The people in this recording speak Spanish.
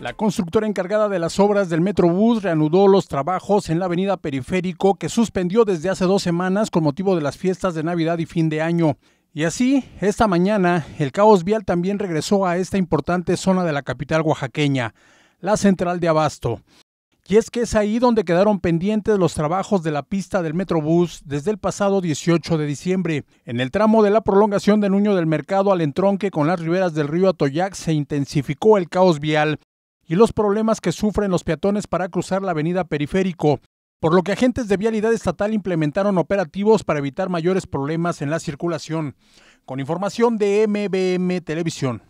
La constructora encargada de las obras del Metrobús reanudó los trabajos en la avenida Periférico que suspendió desde hace dos semanas con motivo de las fiestas de Navidad y fin de año. Y así, esta mañana, el caos vial también regresó a esta importante zona de la capital oaxaqueña, la central de Abasto. Y es que es ahí donde quedaron pendientes los trabajos de la pista del Metrobús desde el pasado 18 de diciembre. En el tramo de la prolongación del Nuño del Mercado al entronque con las riberas del río Atoyac se intensificó el caos vial y los problemas que sufren los peatones para cruzar la avenida Periférico, por lo que agentes de vialidad estatal implementaron operativos para evitar mayores problemas en la circulación. Con información de MBM Televisión.